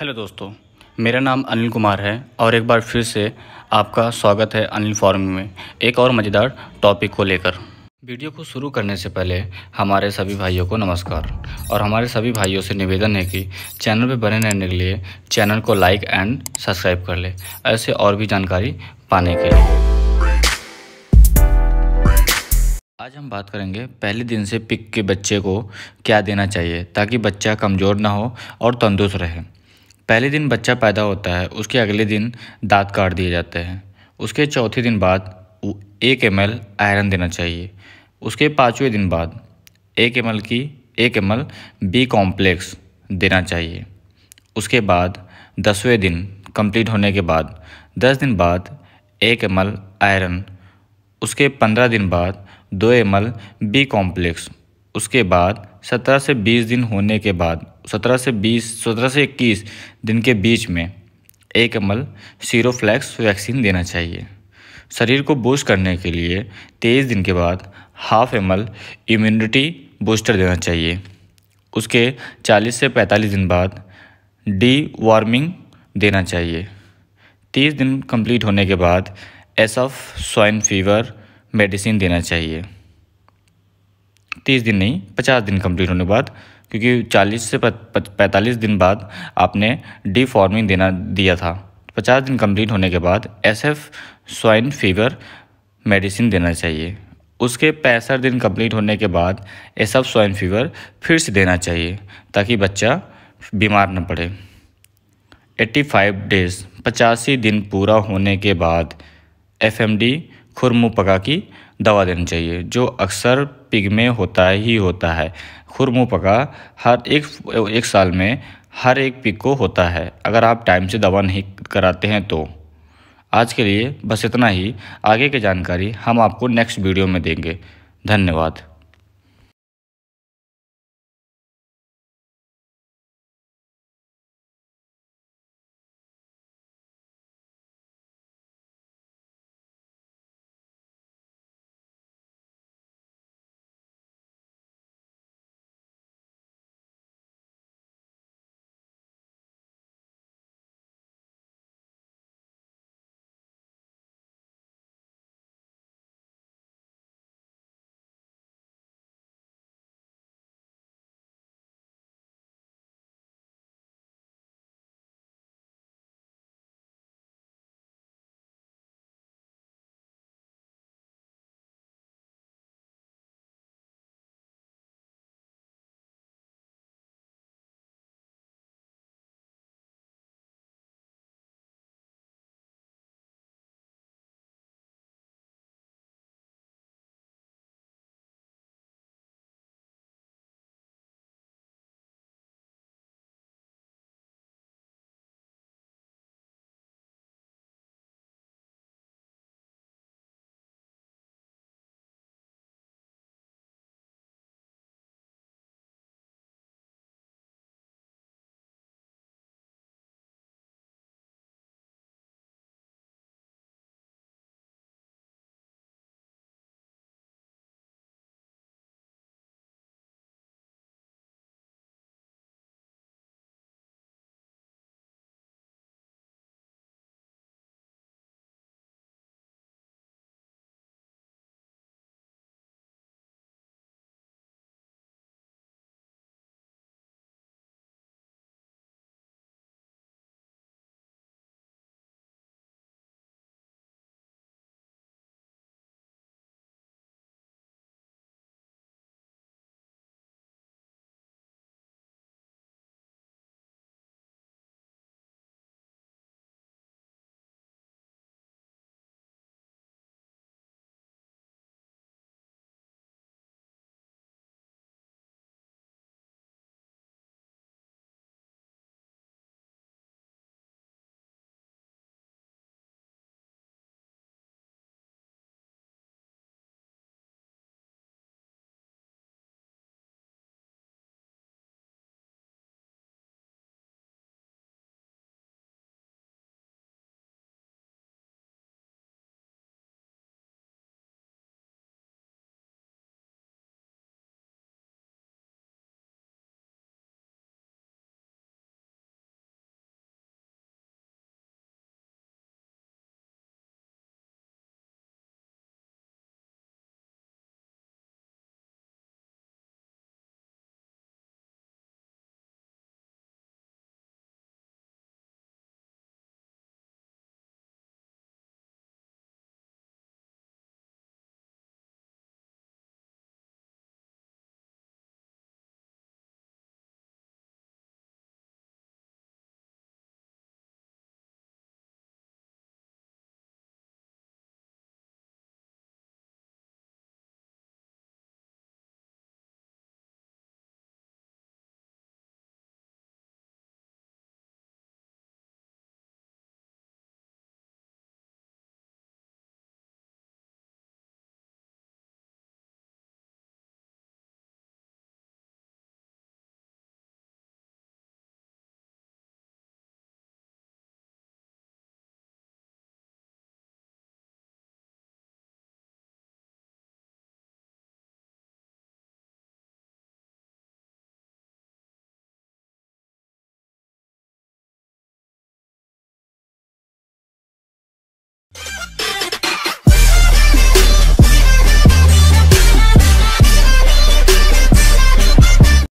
hello दोस्तों मेरा नाम अनिल कुमार है और एक बार फिर से आपका स्वागत है अनिल फार्मिंग में एक और मज़ेदार टॉपिक को लेकर वीडियो को शुरू करने से पहले हमारे सभी भाइयों को नमस्कार और हमारे सभी भाइयों से निवेदन है कि चैनल पर बने रहने के लिए चैनल को लाइक एंड सब्सक्राइब कर ले ऐसे और भी जानकारी पाने के लिए आज हम बात करेंगे पहले दिन से पिक के बच्चे को क्या देना चाहिए ताकि बच्चा कमज़ोर ना हो और तंदुरुस्त रहे पहले दिन बच्चा पैदा होता है उसके अगले दिन दांत काट दिए जाते हैं उसके चौथे दिन बाद एक एम आयरन देना चाहिए उसके पाँचवें दिन बाद एक एम की एक एम बी कॉम्प्लेक्स देना चाहिए उसके बाद दसवें दिन कंप्लीट होने के बाद दस दिन बाद एक एम आयरन उसके पंद्रह दिन बाद दो एम बी कॉम्प्लेक्स उसके बाद सत्रह से बीस दिन होने के बाद सत्रह से बीस सत्रह से इक्कीस दिन के बीच में एक एम सीरोफ्लैक्स वैक्सीन देना चाहिए शरीर को बूस्ट करने के लिए तेईस दिन के बाद हाफ एम इम्यूनिटी बूस्टर देना चाहिए उसके 40 से 45 दिन बाद डी वार्मिंग देना चाहिए 30 दिन कंप्लीट होने के बाद एस स्वाइन फीवर मेडिसिन देना चाहिए तीस दिन नहीं पचास दिन कंप्लीट होने के बाद क्योंकि चालीस से पैंतालीस दिन बाद आपने डी फॉर्मिंग देना दिया था पचास दिन कंप्लीट होने के बाद S F swine fever medicine देना चाहिए उसके पैंसठ दिन कंप्लीट होने के बाद एस स्वाइन फीवर फिर से देना चाहिए ताकि बच्चा बीमार न पड़े एट्टी फाइव डेज पचासी दिन पूरा होने के बाद एफ एम डी खुर मुँह पका की दवा देनी चाहिए जो अक्सर पिग में होता ही होता है खुर मुँह पका हर एक एक साल में हर एक पिग को होता है अगर आप टाइम से दवा नहीं कराते हैं तो आज के लिए बस इतना ही आगे की जानकारी हम आपको नेक्स्ट वीडियो में देंगे धन्यवाद